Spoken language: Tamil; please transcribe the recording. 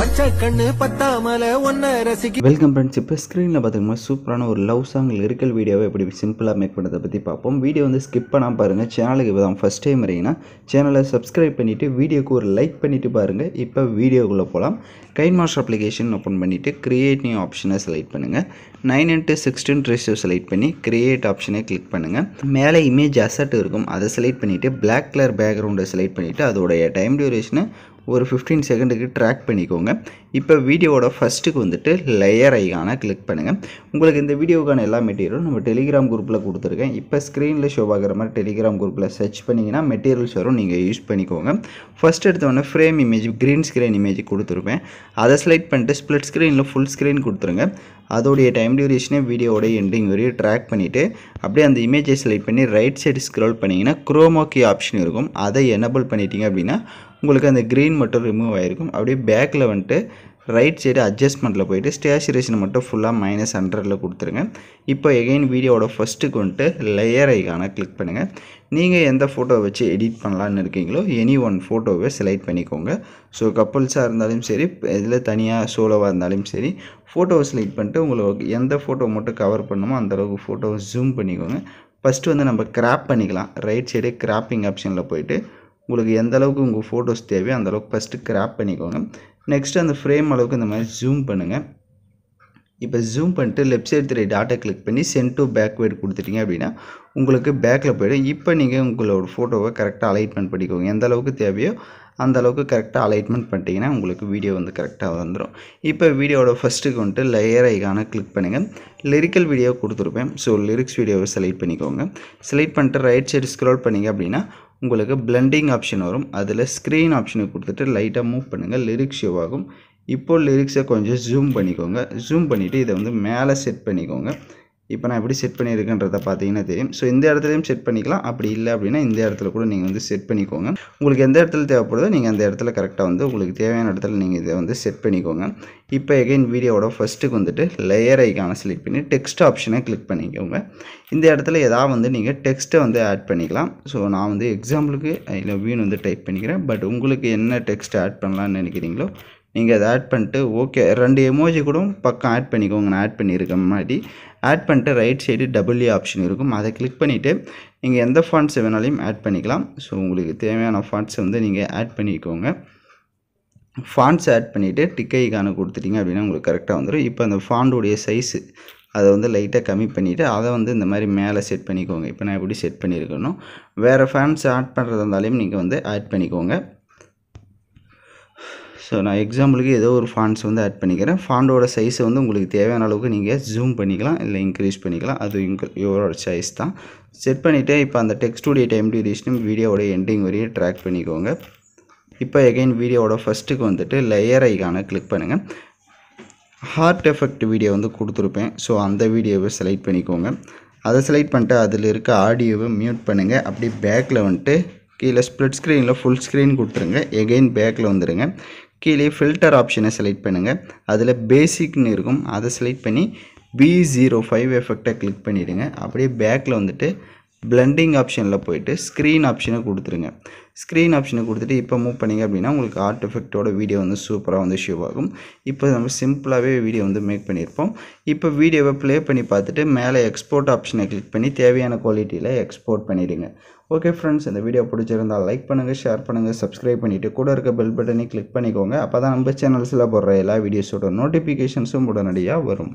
வச்ச கண்ணு பத்தாமல ஒன்ன ரசிக்க வெல்கம் ஃப்ரெண்ட்ஸ் இப்போ ஸ்க்ரீனில் பார்த்தீங்கன்னா சூப்பரான ஒரு லவ் சாங் லிரிக்கல் வீடியோவை எப்படி சிம்பிளாக மேக் பண்ணுறதை பற்றி பார்ப்போம் வீடியோ வந்து ஸ்கிப் பண்ணால் பாருங்கள் சேனலுக்கு இப்போ தான் ஃபஸ்ட் டைம் வரீங்கன்னா சேனலை சப்ஸ்கிரைப் பண்ணிவிட்டு வீடியோக்கு ஒரு லைக் பண்ணிவிட்டு பாருங்கள் இப்போ வீடியோக்குள்ளே போகலாம் கைன் மாஸ்டர் அப்ளிகேஷன் ஓப்பன் பண்ணிவிட்டு க்ரியேட் நியூ ஆப்ஷனை செலக்ட் பண்ணுங்கள் nine into sixteen ratio select பண்ணி க்ரியேட் ஆப்ஷனை கிளிக் பண்ணுங்கள் மேலே இமேஜ் அசட் இருக்கும் அதை செலக்ட் பண்ணிவிட்டு பிளாக் கலர் பேக்ரவுண்டை செலக்ட் பண்ணிவிட்டு அதோடைய டைம் டியூரேஷனை ஒரு ஃபிஃப்டீன் செகண்டுக்கு ட்ராக் பண்ணிக்கோங்க இப்போ வீடியோவோட ஃபஸ்ட்டுக்கு வந்துட்டு லேயர் ஐக்கான கிளிக் பண்ணுங்கள் உங்களுக்கு இந்த வீடியோக்கான எல்லா மெட்டீரியலும் நம்ம டெலிகிராம் குரூப்பில் கொடுத்துருக்கேன் இப்போ ஸ்க்ரீனில் ஷோ ஆகிற மாதிரி டெலிகிராம் குரூப்பில் சர்ச் பண்ணிங்கன்னா மெட்டீரியல்ஸ் வரும் நீங்கள் யூஸ் பண்ணிக்கோங்க ஃபஸ்ட் எடுத்தோடனே frame image green screen image கொடுத்துருப்பேன் அதை செலக்ட் பண்ணிட்டு ஸ்பிளிட் ஸ்க்ரீனில் ஃபுல் ஸ்க்ரீன் கொடுத்துருங்க அதோடைய டைம் டியூரேஷனே வீடியோட எண்டிங் வரையும் ட்ராக் பண்ணிவிட்டு அப்படியே அந்த இமேஜை செலக்ட் பண்ணி ரைட் சைடு ஸ்க்ரோல் பண்ணிங்கன்னா குரோமோக்கி ஆப்ஷன் இருக்கும் அதை எனபிள் பண்ணிட்டீங்க அப்படின்னா உங்களுக்கு அந்த க்ரீன் மட்டும் ரிமூவ் ஆகிருக்கும் அப்படியே பேக்கில் வந்துட்டு ரைட் சைடு அட்ஜஸ்ட்மெண்ட்டில் போயிட்டு ஸ்டேச்சுரேஷன் மட்டும் ஃபுல்லாக மைனஸ் ஹண்ட்ரடில் கொடுத்துருங்க இப்போ எகெயின் வீடியோவோட ஃபஸ்ட்டுக்கு வந்துட்டு லேயர் ஐக்கானை கிளிக் பண்ணுங்கள் நீங்கள் எந்த ஃபோட்டோவை வச்சு எடிட் பண்ணலான்னு இருக்கீங்களோ எனி ஒன் ஃபோட்டோவை செலக்ட் பண்ணிக்கோங்க ஸோ கப்புள்ஸாக இருந்தாலும் சரி இதில் தனியாக சோலோவாக இருந்தாலும் சரி ஃபோட்டோவை செலக்ட் பண்ணிட்டு உங்களுக்கு எந்த ஃபோட்டோ மட்டும் கவர் பண்ணுமோ அந்தளவுக்கு ஃபோட்டோவை ஜூம் பண்ணிக்கோங்க ஃபஸ்ட்டு வந்து நம்ம கிராப் பண்ணிக்கலாம் ரைட் சைடு கிராப்பிங் ஆப்ஷனில் போயிட்டு உங்களுக்கு எந்த அளவுக்கு உங்கள் ஃபோட்டோஸ் தேவையோ அந்தளவுக்கு ஃபஸ்ட்டு கிராப் பண்ணிக்கோங்க நெக்ஸ்ட்டு அந்த ஃப்ரேம் அளவுக்கு இந்த மாதிரி ஜூம் பண்ணுங்கள் இப்போ ஜூம் பண்ணிட்டு லெஃப்ட் சைடு திரை டாட்டை கிளிக் பண்ணி சென்ட் டு பேக்வேர்டு கொடுத்துட்டிங்க அப்படின்னா உங்களுக்கு பேக்கில் போய்டும் இப்போ நீங்கள் உங்களோட ஃபோட்டோவை கரெக்டாக அலைட்மெண்ட் பண்ணிக்கோங்க எந்த அளவுக்கு தேவையோ அந்த அளவுக்கு கரெக்டாக அலைட்மெண்ட் பண்ணிட்டீங்கன்னா உங்களுக்கு வீடியோ வந்து கரெக்டாக வந்துடும் இப்போ வீடியோட ஃபஸ்ட்டுக்கு வந்துட்டு லேயர் ஐக்கான கிளிக் பண்ணுங்கள் லிரிக்கல் வீடியோ கொடுத்துருப்பேன் ஸோ லிரிக்ஸ் வீடியோவை செலக்ட் பண்ணிக்கோங்க செலக்ட் பண்ணிட்டு ரைட் சைடு ஸ்க்ரோல் பண்ணிங்க அப்படின்னா உங்களுக்கு பிளண்டிங் ஆப்ஷன் வரும் அதில் ஸ்க்ரீன் ஆப்ஷனை கொடுத்துட்டு லைட்டாக மூவ் பண்ணுங்கள் லிரிக்ஸ் ஷோ ஆகும் இப்போது லிரிக்ஸை கொஞ்சம் ஜூம் பண்ணிக்கோங்க ஜூம் பண்ணிவிட்டு இதை வந்து மேலே செட் பண்ணிக்கோங்க இப்போ நான் எப்படி செட் பண்ணியிருக்கேன்றத பார்த்தீங்கன்னா தெரியும் ஸோ இந்த இடத்துலையும் செட் பண்ணிக்கலாம் அப்படி இல்லை அப்படின்னா இந்த இடத்துல கூட நீங்கள் வந்து செட் பண்ணிக்கோங்க உங்களுக்கு எந்த இடத்துல தேவைப்படுதோ நீங்கள் அந்த இடத்துல கரெக்டாக வந்து உங்களுக்கு தேவையான இடத்துல நீங்கள் இதை வந்து செட் பண்ணிக்கோங்க இப்போ எகைன் வீடியோவோட ஃபஸ்ட்டுக்கு வந்துட்டு லேயர் ஐக்கான செலக்ட் பண்ணி டெக்ஸ்ட் ஆப்ஷனை கிளிக் பண்ணிக்கோங்க இந்த இடத்துல எதாவது வந்து நீங்கள் டெக்ஸ்ட்டை வந்து ஆட் பண்ணிக்கலாம் ஸோ நான் வந்து எக்ஸாம்பிளுக்கு இல்லை வீணு வந்து டைப் பண்ணிக்கிறேன் பட் உங்களுக்கு என்ன டெக்ஸ்ட் ஆட் பண்ணலான்னு நினைக்கிறீங்களோ நீங்கள் அதை ஆட் பண்ணிட்டு ஓகே ரெண்டு எமோஜி கூட பக்கம் ஆட் பண்ணிக்கோங்க நான் ஆட் பண்ணியிருக்கேன் முன்னாடி ஆட் பண்ணிட்டு ரைட் சைடு டபுள்யூ ஆப்ஷன் இருக்கும் அதை கிளிக் பண்ணிவிட்டு நீங்கள் எந்த ஃபாண்ட்ஸ் வேணாலையும் ஆட் பண்ணிக்கலாம் ஸோ உங்களுக்கு தேவையான ஃபாண்ட்ஸை வந்து நீங்கள் ஆட் பண்ணிக்கோங்க ஃபாண்ட்ஸ் ஆட் பண்ணிவிட்டு டிக்கைக்கான கொடுத்துட்டிங்க அப்படின்னா உங்களுக்கு கரெக்டாக வந்துடும் இப்போ அந்த ஃபாண்டோடைய சைஸு அதை வந்து லைட்டாக கம்மி பண்ணிவிட்டு அதை வந்து இந்த மாதிரி மேலே செட் பண்ணிக்கோங்க இப்போ நான் எப்படி செட் பண்ணியிருக்கணும் வேறு ஃபேன்ஸ் ஆட் பண்ணுறதா இருந்தாலையும் நீங்கள் வந்து ஆட் பண்ணிக்கோங்க ஸோ நான் எக்ஸாம்பிளுக்கு ஏதோ ஒரு ஃபாண்ட்ஸ் வந்து ஆட் பண்ணிக்கிறேன் ஃபாண்டோட சைஸை வந்து உங்களுக்கு தேவையான அளவுக்கு நீங்கள் ஜூம் பண்ணிக்கலாம் இல்லை இன்க்ரீஸ் பண்ணிக்கலாம் அது இவரோட சைஸ் தான் செட் பண்ணிவிட்டு இப்போ அந்த டெக்ஸ்டுடைய டைம் டியூரேஷனும் வீடியோட எண்டிங் வரையும் ட்ராக் பண்ணிக்கோங்க இப்போ எகைன் வீடியோவோட ஃபஸ்ட்டுக்கு வந்துட்டு லேயர் ஐக்கான கிளிக் பண்ணுங்கள் ஹார்ட் எஃபெக்ட் வீடியோ வந்து கொடுத்துருப்பேன் ஸோ அந்த வீடியோவை செலக்ட் பண்ணிக்கோங்க அதை செலக்ட் பண்ணிட்டு அதில் இருக்க ஆடியோவை மியூட் பண்ணுங்கள் அப்படியே பேக்கில் வந்துட்டு கீழே ஸ்ப்ளிட் ஸ்க்ரீனில் ஃபுல் ஸ்க்ரீன் கொடுத்துருங்க எகெயின் பேக்கில் வந்துடுங்க கீழே ஃபில்டர் ஆப்ஷனை செலக்ட் பண்ணுங்கள் அதில் பேசிக்னு இருக்கும் அதை செலக்ட் பண்ணி பி ஜீரோ ஃபைவ் எஃபெக்டை கிளிக் பண்ணிவிடுங்க அப்படியே பேக்கில் வந்துட்டு பிளெண்டிங் ஆப்ஷனில் போயிட்டு ஸ்க்ரீன் ஆப்ஷனை கொடுத்துருங்க ஸ்க்ரீன் ஆப்ஷனை கொடுத்துட்டு இப்போ மூவ் பண்ணீங்க அப்படின்னா உங்களுக்கு ஆர்ட் எஃபெக்டோட வீடியோ வந்து சூப்பராக வந்து ஷோ ஆகும் இப்போ நம்ம சிம்பிளாகவே வீடியோ வந்து மேக் பண்ணியிருப்போம் இப்போ வீடியோவை ப்ளே பண்ணி பார்த்துட்டு மேலே எக்ஸ்போர்ட் ஆப்ஷனை கிளிக் பண்ணி தேவையான குவாலிட்டியில் எக்ஸ்போர்ட் பண்ணிவிடுங்க ஓகே ஃப்ரெண்ட்ஸ் இந்த வீடியோ பிடிச்சிருந்தால் லைக் பண்ணுங்கள் ஷேர் பண்ணுங்கள் சப்ஸ்கிரைப் பண்ணிவிட்டு கூட இருக்க பெல் பட்டனை கிளிக் பண்ணிக்கோங்க அப்போ தான் நம்ம சேனல்ஸில் போடுற எல்லா வீடியோஸோட நோட்டிஃபிகேஷன்ஸும் உடனடியாக வரும்